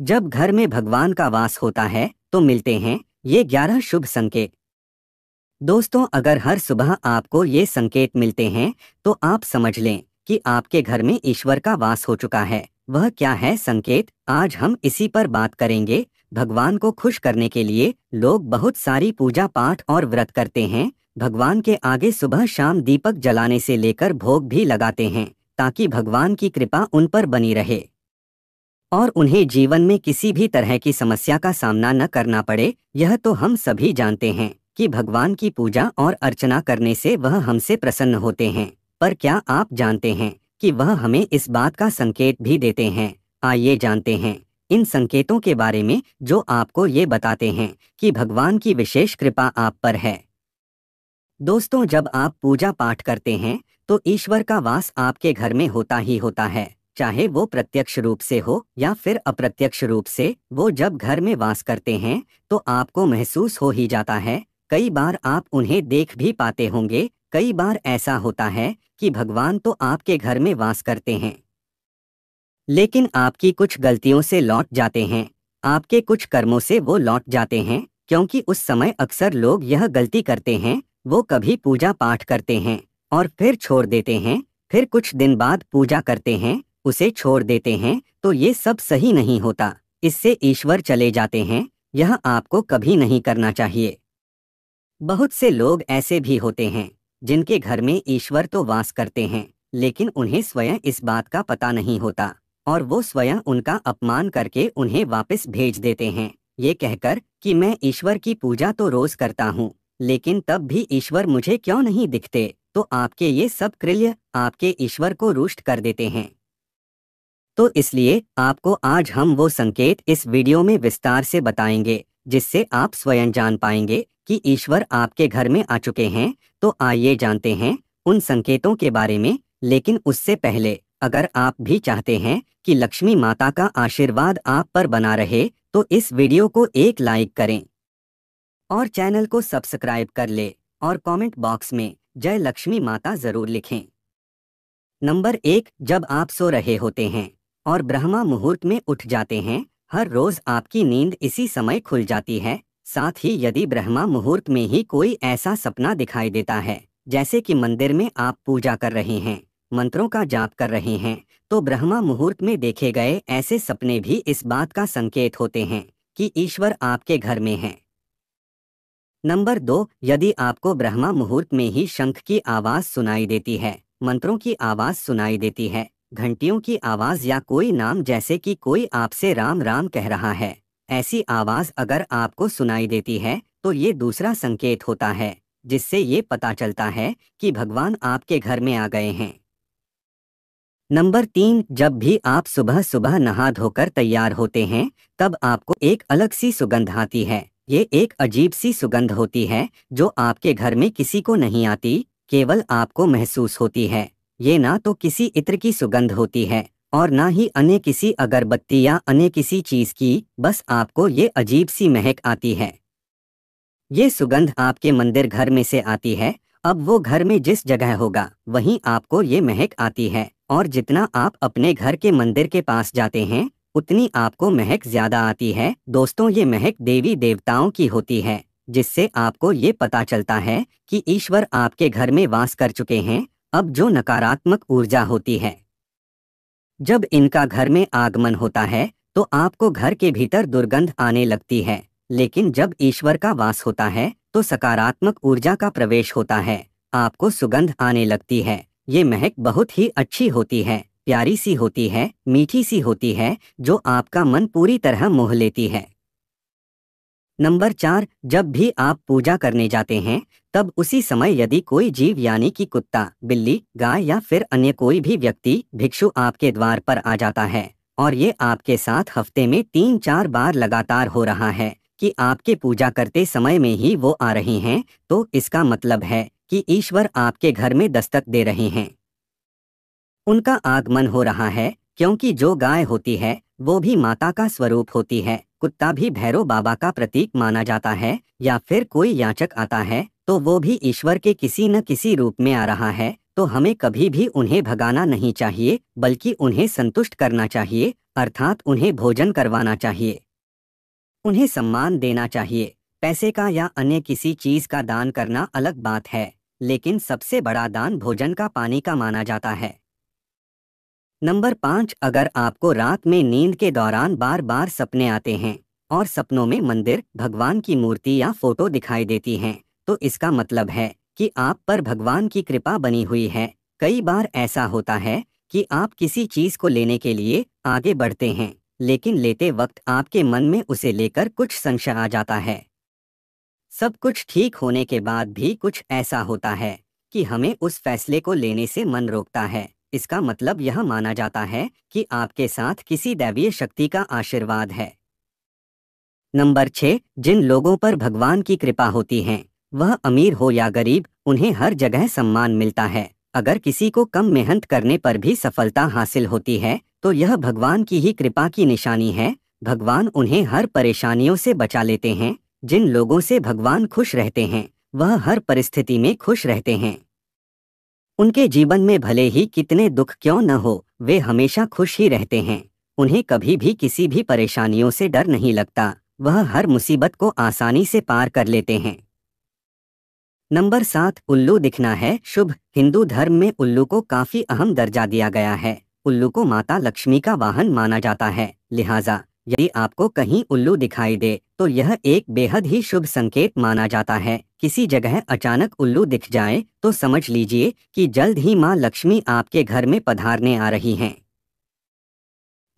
जब घर में भगवान का वास होता है तो मिलते हैं ये ग्यारह शुभ संकेत दोस्तों अगर हर सुबह आपको ये संकेत मिलते हैं तो आप समझ लें कि आपके घर में ईश्वर का वास हो चुका है वह क्या है संकेत आज हम इसी पर बात करेंगे भगवान को खुश करने के लिए लोग बहुत सारी पूजा पाठ और व्रत करते हैं भगवान के आगे सुबह शाम दीपक जलाने से लेकर भोग भी लगाते हैं ताकि भगवान की कृपा उन पर बनी रहे और उन्हें जीवन में किसी भी तरह की समस्या का सामना न करना पड़े यह तो हम सभी जानते हैं कि भगवान की पूजा और अर्चना करने से वह हमसे प्रसन्न होते हैं पर क्या आप जानते हैं कि वह हमें इस बात का संकेत भी देते हैं आइए जानते हैं इन संकेतों के बारे में जो आपको ये बताते हैं कि भगवान की विशेष कृपा आप पर है दोस्तों जब आप पूजा पाठ करते हैं तो ईश्वर का वास आपके घर में होता ही होता है चाहे वो प्रत्यक्ष रूप से हो या फिर अप्रत्यक्ष रूप से वो जब घर में वास करते हैं तो आपको महसूस हो ही जाता है कई बार आप उन्हें देख भी पाते होंगे कई बार ऐसा होता है कि भगवान तो आपके घर में वास करते हैं लेकिन आपकी कुछ गलतियों से लौट जाते हैं आपके कुछ कर्मों से वो लौट जाते हैं क्योंकि उस समय अक्सर लोग यह गलती करते हैं वो कभी पूजा पाठ करते हैं और फिर छोड़ देते हैं फिर कुछ दिन बाद पूजा करते हैं उसे छोड़ देते हैं तो ये सब सही नहीं होता इससे ईश्वर चले जाते हैं यह आपको कभी नहीं करना चाहिए बहुत से लोग ऐसे भी होते हैं जिनके घर में ईश्वर तो वास करते हैं लेकिन उन्हें स्वयं इस बात का पता नहीं होता और वो स्वयं उनका अपमान करके उन्हें वापस भेज देते हैं ये कहकर कि मैं ईश्वर की पूजा तो रोज करता हूँ लेकिन तब भी ईश्वर मुझे क्यों नहीं दिखते तो आपके ये सब कृल्य आपके ईश्वर को रुष्ट कर देते हैं तो इसलिए आपको आज हम वो संकेत इस वीडियो में विस्तार से बताएंगे जिससे आप स्वयं जान पाएंगे कि ईश्वर आपके घर में आ चुके हैं तो आइए जानते हैं उन संकेतों के बारे में लेकिन उससे पहले अगर आप भी चाहते हैं कि लक्ष्मी माता का आशीर्वाद आप पर बना रहे तो इस वीडियो को एक लाइक करें और चैनल को सब्सक्राइब कर ले और कमेंट बॉक्स में जय लक्ष्मी माता जरूर लिखें नंबर एक जब आप सो रहे होते हैं और ब्रह्मा मुहूर्त में उठ जाते हैं हर रोज आपकी नींद इसी समय खुल जाती है साथ ही यदि ब्रह्मा मुहूर्त में ही कोई ऐसा सपना दिखाई देता है जैसे कि मंदिर में आप पूजा कर रहे हैं मंत्रों का जाप कर रहे हैं तो ब्रह्मा मुहूर्त में देखे गए ऐसे सपने भी इस बात का संकेत होते हैं कि ईश्वर आपके घर में है नंबर दो यदि आपको ब्रह्मा मुहूर्त में ही शंख की आवाज सुनाई देती है मंत्रों की आवाज सुनाई देती है घंटियों की आवाज या कोई नाम जैसे कि कोई आपसे राम राम कह रहा है ऐसी आवाज अगर आपको सुनाई देती है तो ये दूसरा संकेत होता है जिससे ये पता चलता है कि भगवान आपके घर में आ गए हैं नंबर तीन जब भी आप सुबह सुबह नहा धोकर तैयार होते हैं तब आपको एक अलग सी सुगंध आती है ये एक अजीब सी सुगंध होती है जो आपके घर में किसी को नहीं आती केवल आपको महसूस होती है ये ना तो किसी इत्र की सुगंध होती है और ना ही अन्य किसी अगरबत्ती या अन्य किसी चीज की बस आपको ये अजीब सी महक आती है ये सुगंध आपके मंदिर घर में से आती है अब वो घर में जिस जगह होगा वहीं आपको ये महक आती है और जितना आप अपने घर के मंदिर के पास जाते हैं उतनी आपको महक ज्यादा आती है दोस्तों ये महक देवी देवताओं की होती है जिससे आपको ये पता चलता है कि ईश्वर आपके घर में वास कर चुके हैं अब जो नकारात्मक ऊर्जा होती है जब इनका घर में आगमन होता है तो आपको घर के भीतर दुर्गंध आने लगती है लेकिन जब ईश्वर का वास होता है तो सकारात्मक ऊर्जा का प्रवेश होता है आपको सुगंध आने लगती है ये महक बहुत ही अच्छी होती है प्यारी सी होती है मीठी सी होती है जो आपका मन पूरी तरह मोह लेती है नंबर चार जब भी आप पूजा करने जाते हैं तब उसी समय यदि कोई जीव यानी कि कुत्ता बिल्ली गाय या फिर अन्य कोई भी व्यक्ति भिक्षु आपके द्वार पर आ जाता है और ये आपके साथ हफ्ते में तीन चार बार लगातार हो रहा है कि आपके पूजा करते समय में ही वो आ रहे हैं तो इसका मतलब है कि ईश्वर आपके घर में दस्तक दे रहे हैं उनका आगमन हो रहा है क्योंकि जो गाय होती है वो भी माता का स्वरूप होती है कुत्ता भी भैरव बाबा का प्रतीक माना जाता है या फिर कोई याचक आता है तो वो भी ईश्वर के किसी न किसी रूप में आ रहा है तो हमें कभी भी उन्हें भगाना नहीं चाहिए बल्कि उन्हें संतुष्ट करना चाहिए अर्थात उन्हें भोजन करवाना चाहिए उन्हें सम्मान देना चाहिए पैसे का या अन्य किसी चीज का दान करना अलग बात है लेकिन सबसे बड़ा दान भोजन का पानी का माना जाता है नंबर पाँच अगर आपको रात में नींद के दौरान बार बार सपने आते हैं और सपनों में मंदिर भगवान की मूर्ति या फोटो दिखाई देती हैं तो इसका मतलब है कि आप पर भगवान की कृपा बनी हुई है कई बार ऐसा होता है कि आप किसी चीज को लेने के लिए आगे बढ़ते हैं लेकिन लेते वक्त आपके मन में उसे लेकर कुछ संशय आ जाता है सब कुछ ठीक होने के बाद भी कुछ ऐसा होता है कि हमें उस फैसले को लेने से मन रोकता है इसका मतलब यह माना जाता है कि आपके साथ किसी दैवीय शक्ति का आशीर्वाद है नंबर छह जिन लोगों पर भगवान की कृपा होती है वह अमीर हो या गरीब उन्हें हर जगह सम्मान मिलता है अगर किसी को कम मेहनत करने पर भी सफलता हासिल होती है तो यह भगवान की ही कृपा की निशानी है भगवान उन्हें हर परेशानियों से बचा लेते हैं जिन लोगों से भगवान खुश रहते हैं वह हर परिस्थिति में खुश रहते हैं उनके जीवन में भले ही कितने दुख क्यों न हो वे हमेशा खुश ही रहते हैं उन्हें कभी भी किसी भी परेशानियों से डर नहीं लगता वह हर मुसीबत को आसानी से पार कर लेते हैं नंबर सात उल्लू दिखना है शुभ हिंदू धर्म में उल्लू को काफी अहम दर्जा दिया गया है उल्लू को माता लक्ष्मी का वाहन माना जाता है लिहाजा यदि आपको कहीं उल्लू दिखाई दे तो यह एक बेहद ही शुभ संकेत माना जाता है किसी जगह अचानक उल्लू दिख जाए तो समझ लीजिए कि जल्द ही माँ लक्ष्मी आपके घर में पधारने आ रही हैं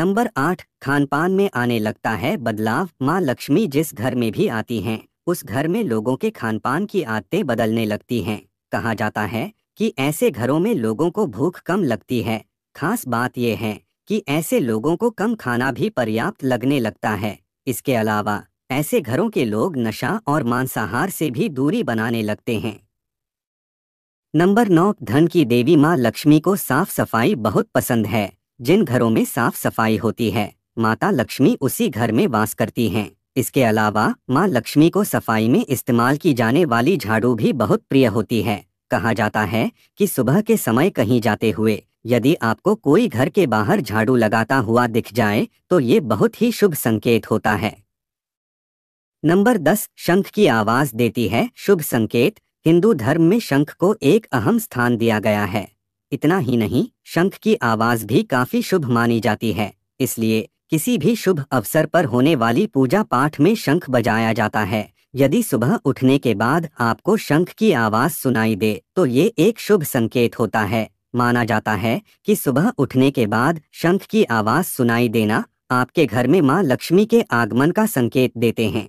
नंबर आठ खानपान में आने लगता है बदलाव माँ लक्ष्मी जिस घर में भी आती हैं उस घर में लोगों के खानपान की आदतें बदलने लगती हैं कहा जाता है कि ऐसे घरों में लोगों को भूख कम लगती है खास बात यह है कि ऐसे लोगों को कम खाना भी पर्याप्त लगने लगता है इसके अलावा ऐसे घरों के लोग नशा और मांसाहार से भी दूरी बनाने लगते हैं नंबर नौ धन की देवी माँ लक्ष्मी को साफ सफाई बहुत पसंद है जिन घरों में साफ सफाई होती है माता लक्ष्मी उसी घर में वास करती हैं इसके अलावा माँ लक्ष्मी को सफाई में इस्तेमाल की जाने वाली झाड़ू भी बहुत प्रिय होती है कहा जाता है कि सुबह के समय कहीं जाते हुए यदि आपको कोई घर के बाहर झाड़ू लगाता हुआ दिख जाए तो ये बहुत ही शुभ संकेत होता है नंबर दस शंख की आवाज देती है शुभ संकेत हिंदू धर्म में शंख को एक अहम स्थान दिया गया है इतना ही नहीं शंख की आवाज भी काफी शुभ मानी जाती है इसलिए किसी भी शुभ अवसर पर होने वाली पूजा पाठ में शंख बजाया जाता है यदि सुबह उठने के बाद आपको शंख की आवाज सुनाई दे तो ये एक शुभ संकेत होता है माना जाता है कि सुबह उठने के बाद शंख की आवाज सुनाई देना आपके घर में माँ लक्ष्मी के आगमन का संकेत देते हैं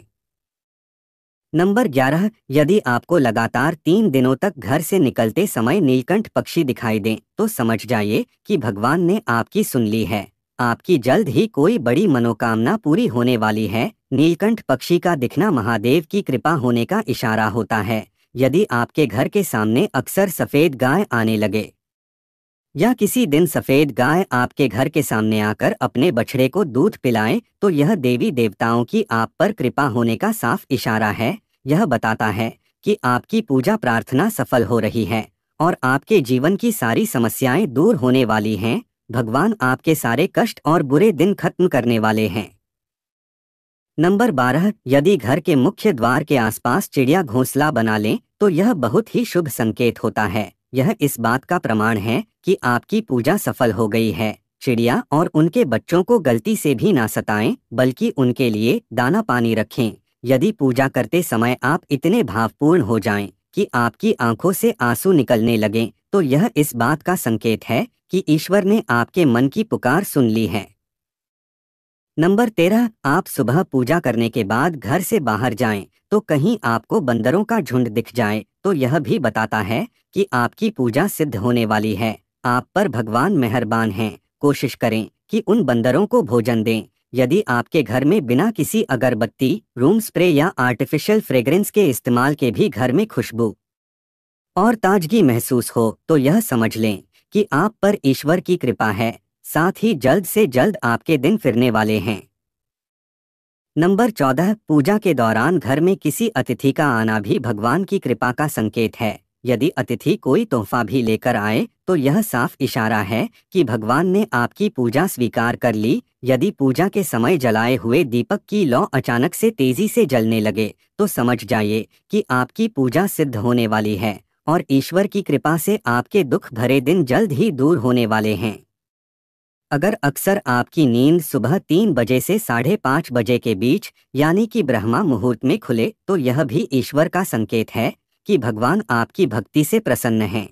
नंबर 11 यदि आपको लगातार तीन दिनों तक घर से निकलते समय नीलकंठ पक्षी दिखाई दें तो समझ जाइए कि भगवान ने आपकी सुन ली है आपकी जल्द ही कोई बड़ी मनोकामना पूरी होने वाली है नीलकंठ पक्षी का दिखना महादेव की कृपा होने का इशारा होता है यदि आपके घर के सामने अक्सर सफेद गाय आने लगे या किसी दिन सफेद गाय आपके घर के सामने आकर अपने बछड़े को दूध पिलाएं तो यह देवी देवताओं की आप पर कृपा होने का साफ इशारा है यह बताता है कि आपकी पूजा प्रार्थना सफल हो रही है और आपके जीवन की सारी समस्याएं दूर होने वाली हैं भगवान आपके सारे कष्ट और बुरे दिन खत्म करने वाले हैं नंबर बारह यदि घर के मुख्य द्वार के आसपास चिड़िया घोंसला बना लें तो यह बहुत ही शुभ संकेत होता है यह इस बात का प्रमाण है कि आपकी पूजा सफल हो गई है चिड़िया और उनके बच्चों को गलती से भी ना सताएं बल्कि उनके लिए दाना पानी रखें यदि पूजा करते समय आप इतने भावपूर्ण हो जाएं कि आपकी आंखों से आंसू निकलने लगें तो यह इस बात का संकेत है कि ईश्वर ने आपके मन की पुकार सुन ली है नंबर तेरह आप सुबह पूजा करने के बाद घर से बाहर जाएं तो कहीं आपको बंदरों का झुंड दिख जाए तो यह भी बताता है कि आपकी पूजा सिद्ध होने वाली है आप पर भगवान मेहरबान हैं कोशिश करें कि उन बंदरों को भोजन दें यदि आपके घर में बिना किसी अगरबत्ती रूम स्प्रे या आर्टिफिशियल फ्रेग्रेंस के इस्तेमाल के भी घर में खुशबू और ताजगी महसूस हो तो यह समझ लें कि आप पर ईश्वर की कृपा है साथ ही जल्द से जल्द आपके दिन फिरने वाले हैं नंबर चौदह पूजा के दौरान घर में किसी अतिथि का आना भी भगवान की कृपा का संकेत है यदि अतिथि कोई तोहफा भी लेकर आए तो यह साफ इशारा है कि भगवान ने आपकी पूजा स्वीकार कर ली यदि पूजा के समय जलाए हुए दीपक की लौ अचानक से तेजी से जलने लगे तो समझ जाइए कि आपकी पूजा सिद्ध होने वाली है और ईश्वर की कृपा से आपके दुख भरे दिन जल्द ही दूर होने वाले हैं अगर अक्सर आपकी नींद सुबह तीन बजे से साढ़े पाँच बजे के बीच यानी कि ब्रह्मा मुहूर्त में खुले तो यह भी ईश्वर का संकेत है कि भगवान आपकी भक्ति से प्रसन्न हैं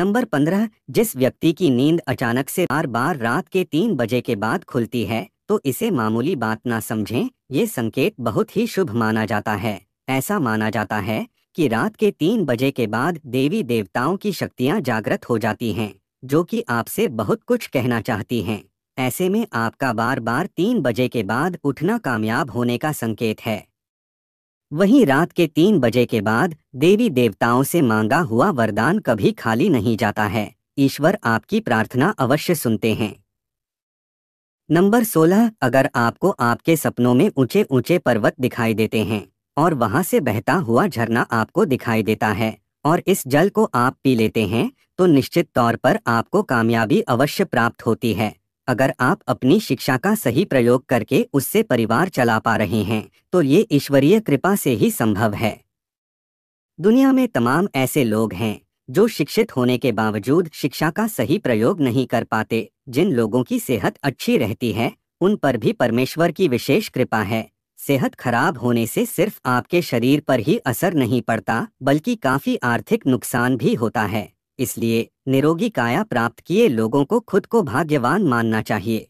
नंबर पंद्रह जिस व्यक्ति की नींद अचानक से बार बार रात के तीन बजे के बाद खुलती है तो इसे मामूली बात ना समझें ये संकेत बहुत ही शुभ माना जाता है ऐसा माना जाता है कि रात के तीन बजे के बाद देवी देवताओं की शक्तियाँ जागृत हो जाती हैं जो कि आपसे बहुत कुछ कहना चाहती हैं ऐसे में आपका बार बार तीन बजे के बाद उठना कामयाब होने का संकेत है वहीं रात के तीन बजे के बाद देवी देवताओं से मांगा हुआ वरदान कभी खाली नहीं जाता है ईश्वर आपकी प्रार्थना अवश्य सुनते हैं नंबर 16 अगर आपको आपके सपनों में ऊंचे ऊंचे पर्वत दिखाई देते हैं और वहां से बहता हुआ झरना आपको दिखाई देता है और इस जल को आप पी लेते हैं तो निश्चित तौर पर आपको कामयाबी अवश्य प्राप्त होती है अगर आप अपनी शिक्षा का सही प्रयोग करके उससे परिवार चला पा रहे हैं तो ये ईश्वरीय कृपा से ही संभव है दुनिया में तमाम ऐसे लोग हैं जो शिक्षित होने के बावजूद शिक्षा का सही प्रयोग नहीं कर पाते जिन लोगों की सेहत अच्छी रहती है उन पर भी परमेश्वर की विशेष कृपा है सेहत खराब होने से सिर्फ आपके शरीर पर ही असर नहीं पड़ता बल्कि काफी आर्थिक नुकसान भी होता है इसलिए निरोगी काया प्राप्त किए लोगों को खुद को भाग्यवान मानना चाहिए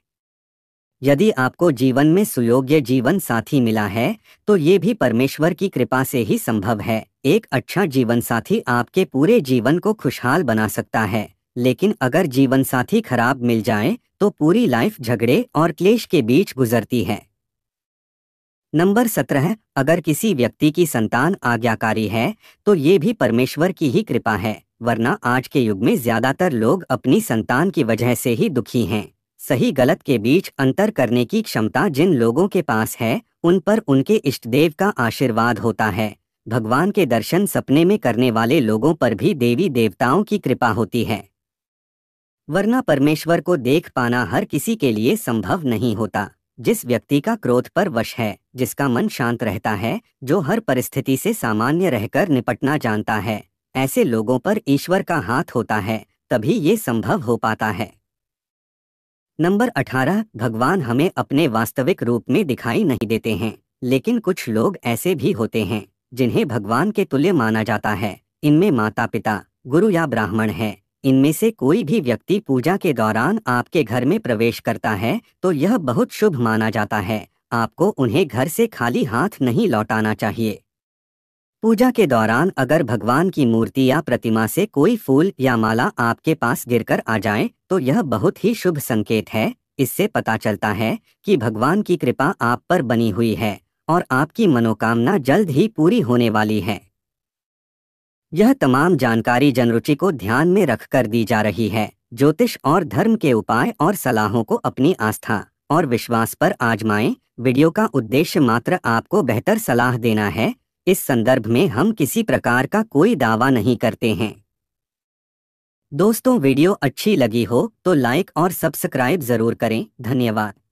यदि आपको जीवन में सुयोग्य जीवन साथी मिला है तो ये भी परमेश्वर की कृपा से ही संभव है एक अच्छा जीवन साथी आपके पूरे जीवन को खुशहाल बना सकता है लेकिन अगर जीवन साथी खराब मिल जाए तो पूरी लाइफ झगड़े और क्लेश के बीच गुजरती है नंबर सत्रह अगर किसी व्यक्ति की संतान आज्ञाकारी है तो ये भी परमेश्वर की ही कृपा है वरना आज के युग में ज्यादातर लोग अपनी संतान की वजह से ही दुखी हैं सही गलत के बीच अंतर करने की क्षमता जिन लोगों के पास है उन पर उनके इष्ट देव का आशीर्वाद होता है भगवान के दर्शन सपने में करने वाले लोगों पर भी देवी देवताओं की कृपा होती है वरना परमेश्वर को देख पाना हर किसी के लिए संभव नहीं होता जिस व्यक्ति का क्रोध पर वश है जिसका मन शांत रहता है जो हर परिस्थिति से सामान्य रहकर निपटना जानता है ऐसे लोगों पर ईश्वर का हाथ होता है तभी ये संभव हो पाता है नंबर अठारह भगवान हमें अपने वास्तविक रूप में दिखाई नहीं देते हैं लेकिन कुछ लोग ऐसे भी होते हैं जिन्हें भगवान के तुल्य माना जाता है इनमें माता पिता गुरु या ब्राह्मण है इनमें से कोई भी व्यक्ति पूजा के दौरान आपके घर में प्रवेश करता है तो यह बहुत शुभ माना जाता है आपको उन्हें घर से खाली हाथ नहीं लौटाना चाहिए पूजा के दौरान अगर भगवान की मूर्ति या प्रतिमा से कोई फूल या माला आपके पास गिरकर आ जाए तो यह बहुत ही शुभ संकेत है इससे पता चलता है कि भगवान की कृपा आप पर बनी हुई है और आपकी मनोकामना जल्द ही पूरी होने वाली है यह तमाम जानकारी जनरुचि को ध्यान में रख कर दी जा रही है ज्योतिष और धर्म के उपाय और सलाहों को अपनी आस्था और विश्वास पर आजमाएं वीडियो का उद्देश्य मात्र आपको बेहतर सलाह देना है इस संदर्भ में हम किसी प्रकार का कोई दावा नहीं करते हैं दोस्तों वीडियो अच्छी लगी हो तो लाइक और सब्सक्राइब जरूर करें धन्यवाद